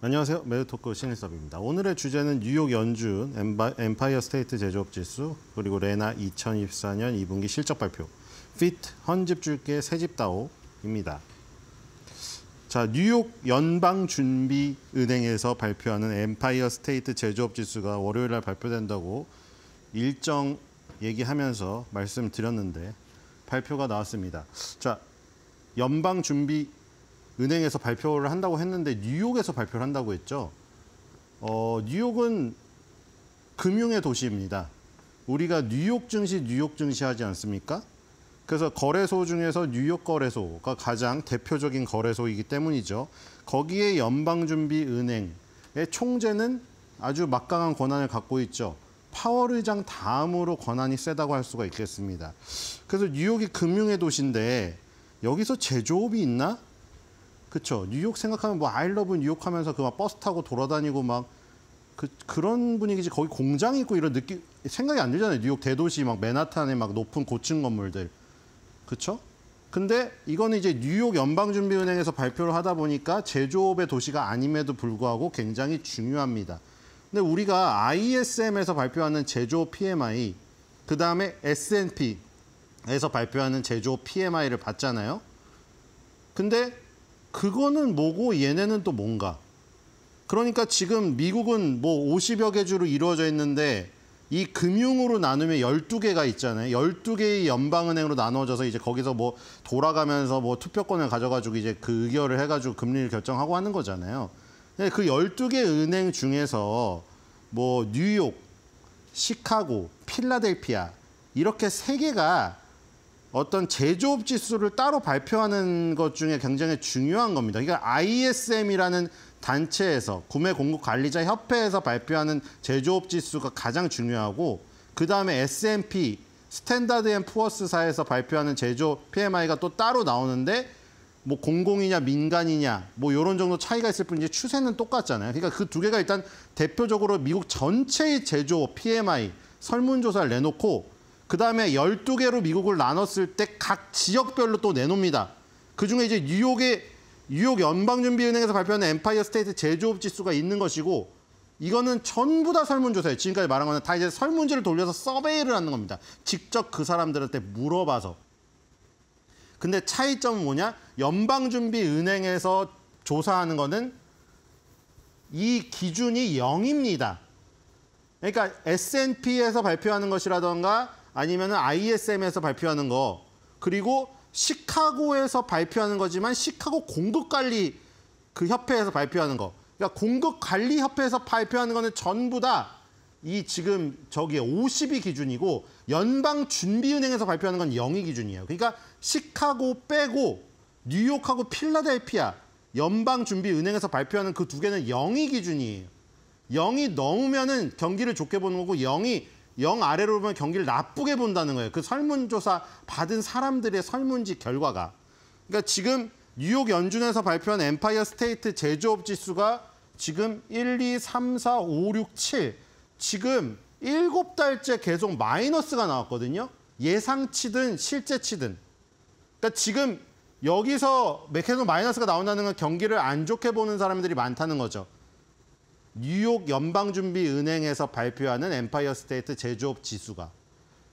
안녕하세요. 매드토크 신일섭입니다. 오늘의 주제는 뉴욕 연준 엠파이어 스테이트 제조업 지수 그리고 레나 2024년 2분기 실적 발표 피트 헌집 줄게 새집다오입니다. 자, 뉴욕 연방준비은행에서 발표하는 엠파이어 스테이트 제조업 지수가 월요일 날 발표된다고 일정 얘기하면서 말씀드렸는데 발표가 나왔습니다. 자, 연방준비 은행에서 발표를 한다고 했는데 뉴욕에서 발표를 한다고 했죠. 어, 뉴욕은 금융의 도시입니다. 우리가 뉴욕 증시, 뉴욕 증시 하지 않습니까? 그래서 거래소 중에서 뉴욕 거래소가 가장 대표적인 거래소이기 때문이죠. 거기에 연방준비은행의 총재는 아주 막강한 권한을 갖고 있죠. 파월 의장 다음으로 권한이 세다고 할 수가 있겠습니다. 그래서 뉴욕이 금융의 도시인데 여기서 제조업이 있나? 그렇죠. 뉴욕 생각하면 뭐 아이러브 뉴욕 하면서 그 막 버스 타고 돌아다니고 막 그, 그런 분위기지 거기 공장 있고 이런 느낌 생각이 안 들잖아요. 뉴욕 대도시 막 맨하탄의 막 높은 고층 건물들. 그렇죠? 근데 이거는 이제 뉴욕 연방준비은행에서 발표를 하다 보니까 제조업의 도시가 아님에도 불구하고 굉장히 중요합니다. 근데 우리가 ISM에서 발표하는 제조업 PMI, 그 다음에 S&P에서 발표하는 제조업 PMI를 봤잖아요. 근데 그거는 뭐고 얘네는 또 뭔가. 그러니까 지금 미국은 뭐 50여 개 주로 이루어져 있는데 이 금융으로 나누면 12개가 있잖아요. 12개의 연방은행으로 나눠져서 이제 거기서 뭐 돌아가면서 뭐 투표권을 가져가지고 이제 그 의결을 해가지고 금리를 결정하고 하는 거잖아요. 그 12개 은행 중에서 뭐 뉴욕, 시카고, 필라델피아 이렇게 세 개가 어떤 제조업 지수를 따로 발표하는 것 중에 굉장히 중요한 겁니다. 그러니까 ISM이라는 단체에서 구매 공급 관리자 협회에서 발표하는 제조업 지수가 가장 중요하고 그다음에 S&P 스탠다드 앤 푸어스사에서 발표하는 제조 PMI가 또 따로 나오는데 뭐 공공이냐 민간이냐 뭐요런 정도 차이가 있을 뿐이지 추세는 똑같잖아요. 그러니까 그 두 개가 일단 대표적으로 미국 전체의 제조 PMI 설문조사를 내놓고 그다음에 12개로 미국을 나눴을 때 각 지역별로 또내놓습니다 그중에 이제 뉴욕의 뉴욕 연방준비은행에서 발표하는 엠파이어 스테이트 제조업 지수가 있는 것이고 이거는 전부 다 설문조사예요. 지금까지 말한 거는 다 이제 설문지를 돌려서 서베이를 하는 겁니다. 직접 그 사람들한테 물어봐서. 근데 차이점은 뭐냐? 연방준비은행에서 조사하는 거는 이 기준이 0입니다. 그러니까 S&P에서 발표하는 것이라던가 아니면 ISM에서 발표하는 거 그리고 시카고에서 발표하는 거지만 시카고 공급관리 그 협회에서 발표하는 거 그러니까 공급관리협회에서 발표하는 거는 전부 다이 지금 저기에 50이 기준이고 연방준비은행에서 발표하는 건 0이 기준이에요. 그러니까 시카고 빼고 뉴욕하고 필라델피아 연방준비은행에서 발표하는 그 두 개는 0이 기준이에요. 0이 넘으면 은 경기를 좋게 보는 거고 0이 영 아래로 보면 경기를 나쁘게 본다는 거예요. 그 설문조사 받은 사람들의 설문지 결과가. 그러니까 지금 뉴욕 연준에서 발표한 엠파이어 스테이트 제조업 지수가 지금 1, 2, 3, 4, 5, 6, 7 지금 7달째 계속 마이너스가 나왔거든요. 예상치든 실제치든. 그러니까 지금 여기서 계속 마이너스가 나온다는 건 경기를 안 좋게 보는 사람들이 많다는 거죠. 뉴욕 연방준비은행에서 발표하는 엠파이어 스테이트 제조업 지수가.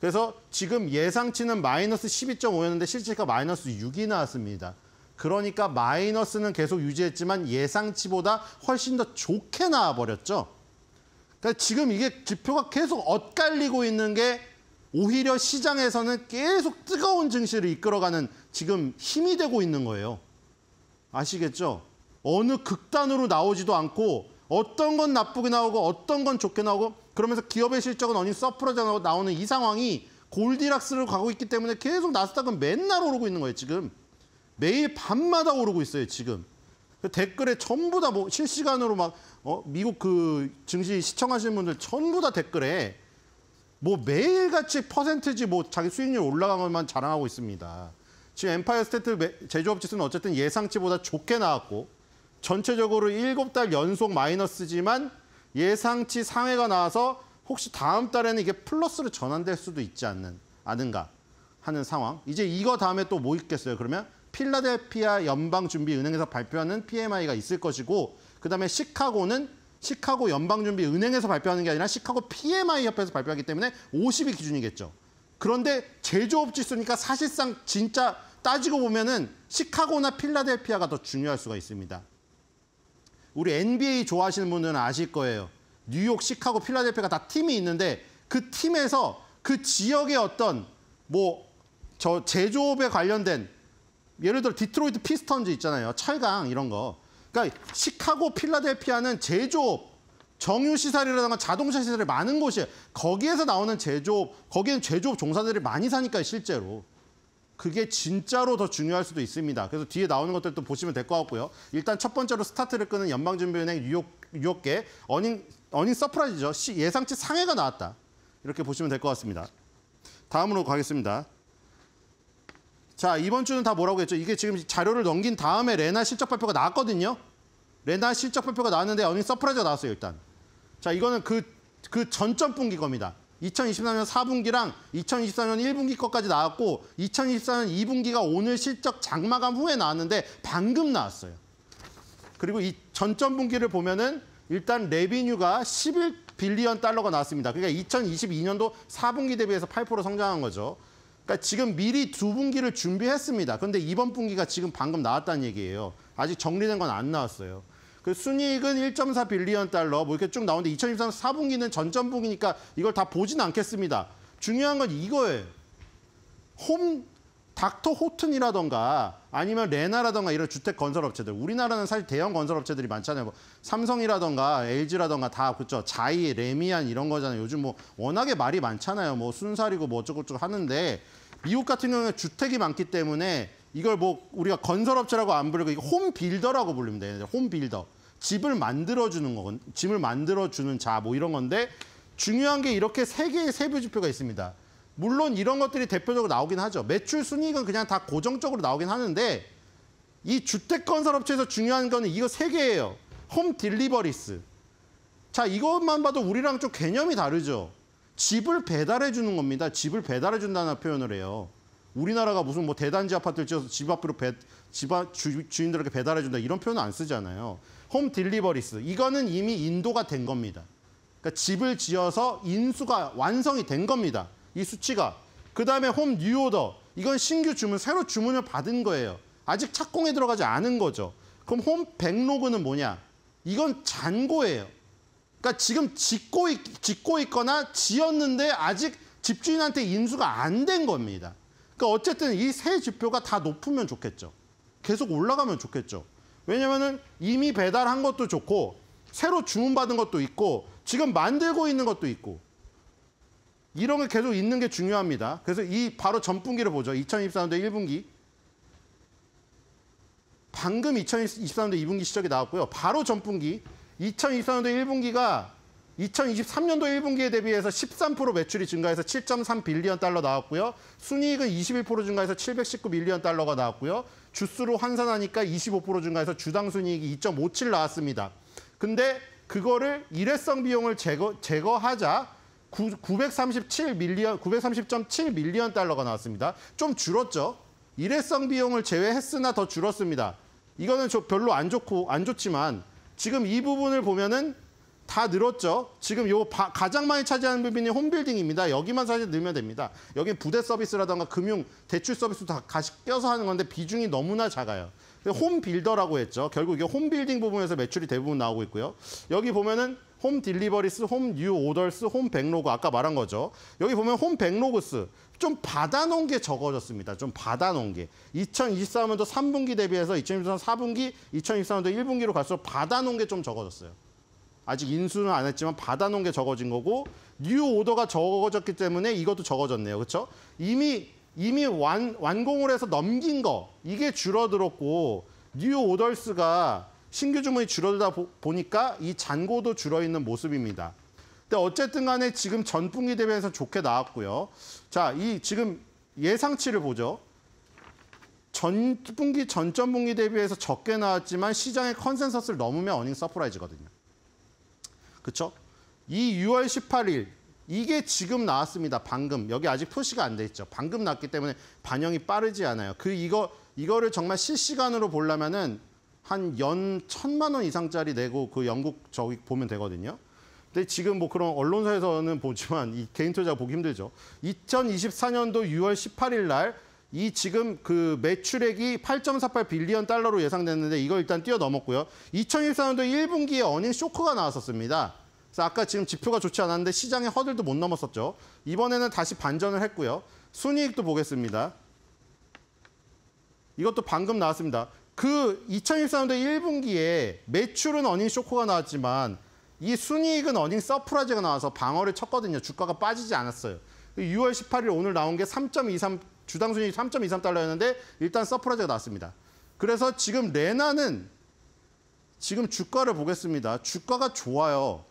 그래서 지금 예상치는 마이너스 12.5였는데 실질가 마이너스 6이 나왔습니다. 그러니까 마이너스는 계속 유지했지만 예상치보다 훨씬 더 좋게 나와버렸죠. 그러니까 지금 이게 지표가 계속 엇갈리고 있는 게 오히려 시장에서는 계속 뜨거운 증시를 이끌어가는 지금 힘이 되고 있는 거예요. 아시겠죠? 어느 극단으로 나오지도 않고 어떤 건 나쁘게 나오고 어떤 건 좋게 나오고 그러면서 기업의 실적은 어니 서프러져 나오는 이 상황이 골디락스를 가고 있기 때문에 계속 나스닥은 맨날 오르고 있는 거예요, 지금. 매일 밤마다 오르고 있어요, 지금. 그 댓글에 전부 다 뭐 실시간으로 막 어, 미국 그 증시 시청하시는 분들 전부 다 댓글에 뭐 매일같이 퍼센트지 뭐 자기 수익률 올라간 것만 자랑하고 있습니다. 지금 엠파이어 스테트 제조업 지수는 어쨌든 예상치보다 좋게 나왔고 전체적으로 일곱 달 연속 마이너스지만 예상치 상회가 나와서 혹시 다음 달에는 이게 플러스로 전환될 수도 있지 않는, 않은가 하는 상황. 이제 이거 다음에 또 뭐 있겠어요? 그러면 필라델피아 연방준비은행에서 발표하는 PMI가 있을 것이고 그다음에 시카고는 시카고 연방준비은행에서 발표하는 게 아니라 시카고 PMI 협회에서 발표하기 때문에 50이 기준이겠죠. 그런데 제조업 지수니까 사실상 진짜 따지고 보면은 시카고나 필라델피아가 더 중요할 수가 있습니다. 우리 NBA 좋아하시는 분들은 아실 거예요. 뉴욕, 시카고, 필라델피아가 다 팀이 있는데 그 팀에서 그 지역의 어떤 뭐 저 제조업에 관련된 예를 들어 디트로이트 피스턴즈 있잖아요. 철강 이런 거. 그러니까 시카고, 필라델피아는 제조업, 정유 시설이라든가 자동차 시설이 많은 곳이에요. 거기에서 나오는 제조업, 거기는 제조업 종사들이 많이 사니까 실제로. 그게 진짜로 더 중요할 수도 있습니다. 그래서 뒤에 나오는 것들도 보시면 될 것 같고요. 일단 첫 번째로 스타트를 끄는 연방준비은행 뉴욕, 뉴욕계 어닝, 어닝 서프라이즈죠. 예상치 상해가 나왔다. 이렇게 보시면 될 것 같습니다. 다음으로 가겠습니다. 자, 이번 주는 다 뭐라고 했죠? 이게 지금 자료를 넘긴 다음에 레나 실적 발표가 나왔거든요. 레나 실적 발표가 나왔는데 어닝 서프라이즈가 나왔어요, 일단. 자, 이거는 그, 그 전점 분기 겁니다. 2023년 4분기랑 2024년 1분기 것까지 나왔고 2024년 2분기가 오늘 실적 장마감 후에 나왔는데 방금 나왔어요. 그리고 이전점 분기를 보면은 일단 레비뉴가 11 빌리언 달러가 나왔습니다. 그러니까 2022년도 4분기 대비해서 8% 성장한 거죠. 그러니까 지금 미리 두 분기를 준비했습니다. 그런데 이번 분기가 지금 방금 나왔다는 얘기예요. 아직 정리된 건 안 나왔어요. 그 순이익은 1.4 빌리언 달러 뭐 이렇게 쭉 나오는데 2023 4분기는 전전분기니까 이걸 다 보진 않겠습니다. 중요한 건 이거예요. 홈 닥터 호튼이라던가 아니면 레나라던가 이런 주택 건설 업체들 우리나라는 사실 대형 건설 업체들이 많잖아요. 뭐 삼성이라던가 LG라던가 다 그렇죠. 자이, 레미안 이런 거잖아요. 요즘 뭐 워낙에 말이 많잖아요. 뭐 순살이고 뭐 어쩌고저쩌고 하는데 미국 같은 경우는 주택이 많기 때문에 이걸 뭐 우리가 건설 업체라고 안 부르고 이홈 거 빌더라고 불립니다. 홈 빌더. 집을 만들어주는 거건 집을 만들어주는 자 뭐 이런 건데 중요한 게 이렇게 세 개의 세부 지표가 있습니다. 물론 이런 것들이 대표적으로 나오긴 하죠. 매출 순이익은 그냥 다 고정적으로 나오긴 하는데 이 주택 건설업체에서 중요한 거는 이거 세 개예요. 홈 딜리버리스. 자 이것만 봐도 우리랑 좀 개념이 다르죠. 집을 배달해 주는 겁니다. 집을 배달해 준다는 표현을 해요. 우리나라가 무슨 뭐 대단지 아파트를 지어서 집 앞으로 배, 집 앞, 주, 주인들에게 배달해 준다 이런 표현은 안 쓰잖아요. 홈 딜리버리스 이거는 이미 인도가 된 겁니다. 그러니까 집을 지어서 인수가 완성이 된 겁니다. 이 수치가. 그다음에 홈 뉴오더 이건 신규 주문, 새로 주문을 받은 거예요. 아직 착공에 들어가지 않은 거죠. 그럼 홈 백로그는 뭐냐? 이건 잔고예요. 그러니까 지금 짓고, 있, 짓고 있거나 지었는데 아직 집주인한테 인수가 안 된 겁니다. 그러니까 어쨌든 이 세 지표가 다 높으면 좋겠죠. 계속 올라가면 좋겠죠. 왜냐면은 이미 배달한 것도 좋고 새로 주문받은 것도 있고 지금 만들고 있는 것도 있고 이런 게 계속 있는 게 중요합니다. 그래서 이 바로 전분기를 보죠. 2024년도 1분기. 방금 2024년도 2분기 시적이 나왔고요. 바로 전분기. 2024년도 1분기가 2023년도 1분기에 대비해서 13% 매출이 증가해서 7.3 빌리언 달러 나왔고요. 순이익은 21% 증가해서 719 밀리언 달러가 나왔고요. 주수로 환산하니까 25% 증가해서 주당 순이익이 2.57 나왔습니다. 근데 그거를 일회성 비용을 제거, 제거하자 937 밀리언 930.7 밀리언 달러가 나왔습니다. 좀 줄었죠. 일회성 비용을 제외했으나 더 줄었습니다. 이거는 저 별로 안 좋고 안 좋지만 지금 이 부분을 보면은 다 늘었죠. 지금 요 바, 가장 많이 차지하는 부분이 홈빌딩입니다. 여기만 사실 늘면 됩니다. 여기 부대 서비스라던가 금융, 대출 서비스도 다 같이 껴서 하는 건데 비중이 너무나 작아요. 홈빌더라고 했죠. 결국 이게 홈빌딩 부분에서 매출이 대부분 나오고 있고요. 여기 보면은 홈 딜리버리스, 홈뉴 오더스, 홈 백로그 아까 말한 거죠. 여기 보면 홈 백로그스 좀 받아놓은 게 적어졌습니다. 좀 받아놓은 게. 2023년도 3분기 대비해서 2023년 4분기, 2023년도 1분기로 갈수록 받아놓은 게 좀 적어졌어요. 아직 인수는 안 했지만 받아놓은 게 적어진 거고 뉴 오더가 적어졌기 때문에 이것도 적어졌네요. 그렇죠? 이미 이미 완, 완공을 해서 넘긴 거 이게 줄어들었고 뉴 오더스가 신규 주문이 줄어들다 보, 보니까 이 잔고도 줄어있는 모습입니다. 근데 어쨌든 간에 지금 전분기 대비해서 좋게 나왔고요. 자, 이 지금 예상치를 보죠. 전분기 전 전분기 대비해서 적게 나왔지만 시장의 컨센서스를 넘으면 어닝 서프라이즈거든요. 그렇죠? 이 6월 18일 이게 지금 나왔습니다. 방금 여기 아직 표시가 안 돼 있죠. 방금 났기 때문에 반영이 빠르지 않아요. 그 이거 이거를 정말 실시간으로 보려면은 한연 천만 원 이상짜리 내고 그 영국 저기 보면 되거든요. 근데 지금 뭐 그런 언론사에서는 보지만 이 개인 투자 보기 힘들죠. 2024년도 6월 18일 날이 지금 그 매출액이 8.48 빌리언 달러로 예상됐는데 이걸 일단 뛰어넘었고요. 2014년도 1분기에 어닝 쇼크가 나왔었습니다. 그래서 아까 지금 지표가 좋지 않았는데 시장의 허들도 못 넘었었죠. 이번에는 다시 반전을 했고요. 순이익도 보겠습니다. 이것도 방금 나왔습니다. 그 2014년도 1분기에 매출은 어닝 쇼크가 나왔지만 이 순이익은 어닝 서프라이즈가 나와서 방어를 쳤거든요. 주가가 빠지지 않았어요. 6월 18일 오늘 나온 게3.23 주당 순위 3.23달러였는데 일단 서프라이즈가 나왔습니다. 그래서 지금 레나는 지금 주가를 보겠습니다. 주가가 좋아요.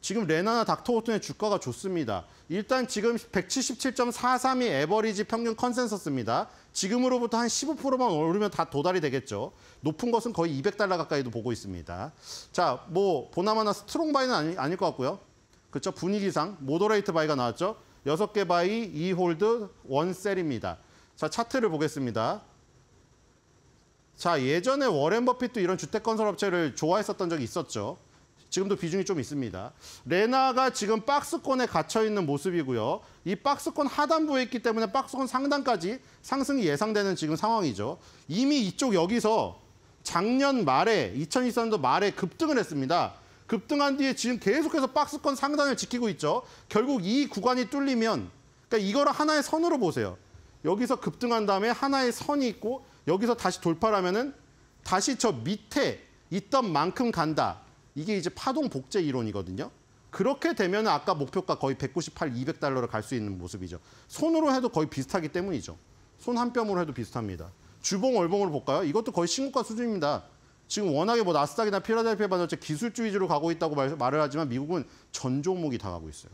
지금 레나나 닥터호튼의 주가가 좋습니다. 일단 지금 177.43이 에버리지 평균 컨센서스입니다. 지금으로부터 한 15%만 오르면 다 도달이 되겠죠. 높은 것은 거의 200달러 가까이도 보고 있습니다. 자, 뭐 보나마나 스트롱 바이는 아니, 아닐 것 같고요. 그렇죠? 분위기상 모더레이트 바이가 나왔죠. 6개 바이 이 홀드 1셀입니다 자, 차트를 보겠습니다. 자, 예전에 워렌 버핏도 이런 주택 건설 업체를 좋아했었던 적이 있었죠. 지금도 비중이 좀 있습니다. 레나가 지금 박스권에 갇혀 있는 모습이고요. 이 박스권 하단부에 있기 때문에 박스권 상단까지 상승이 예상되는 지금 상황이죠. 이미 이쪽 여기서 작년 말에 2 0 2 3년도 말에 급등을 했습니다. 급등한 뒤에 지금 계속해서 박스권 상단을 지키고 있죠. 결국 이 구간이 뚫리면 그러니까 이거를 하나의 선으로 보세요. 여기서 급등한 다음에 하나의 선이 있고 여기서 다시 돌파하면은 다시 저 밑에 있던 만큼 간다. 이게 이제 파동 복제 이론이거든요. 그렇게 되면 아까 목표가 거의 198, 200달러를 갈 수 있는 모습이죠. 손으로 해도 거의 비슷하기 때문이죠. 손 한 뼘으로 해도 비슷합니다. 주봉 월봉으로 볼까요? 이것도 거의 신고가 수준입니다. 지금 워낙에 뭐 나스닥이나 필라델피아 반도체 기술주 위주로 가고 있다고 말, 을 하지만 미국은 전 종목이 다 가고 있어요.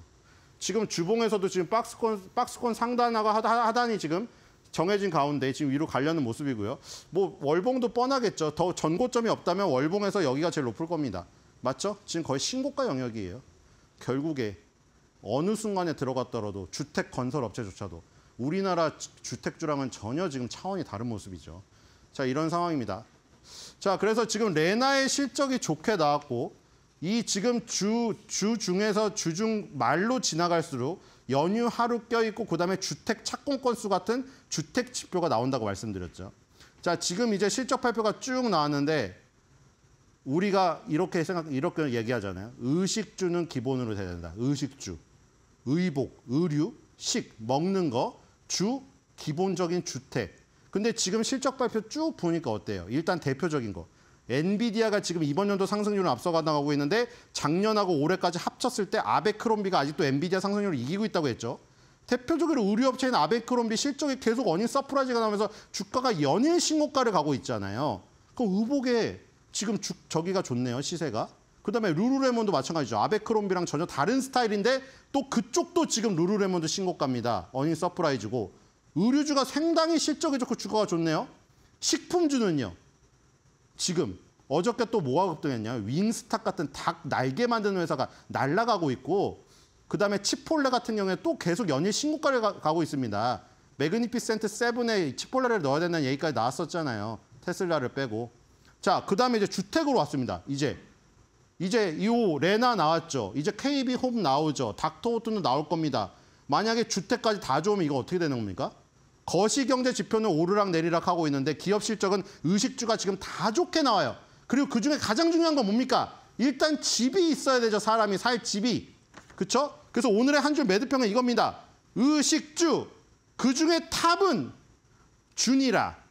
지금 주봉에서도 지금 박스콘 박스권 상단하고 하단이 지금 정해진 가운데 지금 위로 가려는 모습이고요. 뭐 월봉도 뻔하겠죠. 더 전고점이 없다면 월봉에서 여기가 제일 높을 겁니다. 맞죠? 지금 거의 신고가 영역이에요. 결국에 어느 순간에 들어갔더라도 주택 건설 업체조차도 우리나라 주택주랑은 전혀 지금 차원이 다른 모습이죠. 자, 이런 상황입니다. 자, 그래서 지금 레나의 실적이 좋게 나왔고 이 지금 주, 주 중에서 주 중 말로 지나갈수록 연휴 하루 껴있고 그다음에 주택 착공 건수 같은 주택 지표가 나온다고 말씀드렸죠. 자, 지금 이제 실적 발표가 쭉 나왔는데 우리가 이렇게 생각 이렇게 얘기하잖아요. 의식주는 기본으로 돼야 된다. 의식주. 의복, 의류, 식, 먹는 거, 주, 기본적인 주택. 근데 지금 실적 발표 쭉 보니까 어때요? 일단 대표적인 거. 엔비디아가 지금 이번 연도 상승률을 앞서가나가고 있는데 작년하고 올해까지 합쳤을 때 아베크롬비가 아직도 엔비디아 상승률을 이기고 있다고 했죠. 대표적으로 의류업체인 아베크롬비 실적이 계속 어닝 서프라이즈가 나오면서 주가가 연일 신고가를 가고 있잖아요. 그 의복에 지금 주, 저기가 좋네요, 시세가. 그다음에 루루레몬도 마찬가지죠. 아베크롬비랑 전혀 다른 스타일인데 또 그쪽도 지금 루루레몬도 신고가입니다. 어닝 서프라이즈고. 의류주가 상당히 실적이 좋고 주가가 좋네요. 식품주는요. 지금 어저께 또 뭐가 급등했냐. 윙스탁 같은 닭 날개 만드는 회사가 날아가고 있고 그다음에 치폴레 같은 경우에 또 계속 연일 신고가를 가, 고 있습니다. 매그니피센트 세븐에 치폴레를 넣어야 된다는 얘기까지 나왔었잖아요. 테슬라를 빼고. 자, 그다음에 이제 주택으로 왔습니다. 이제 이제 이 레나 나왔죠. 이제 KB 홈 나오죠. 닥터 호트는 나올 겁니다. 만약에 주택까지 다 좋으면 이거 어떻게 되는 겁니까? 거시경제 지표는 오르락 내리락 하고 있는데 기업 실적은 의식주가 지금 다 좋게 나와요. 그리고 그중에 가장 중요한 건 뭡니까? 일단 집이 있어야 되죠. 사람이 살 집이. 그렇죠? 그래서 오늘의 한 줄매듭형은 이겁니다. 의식주. 그중에 탑은 준이라.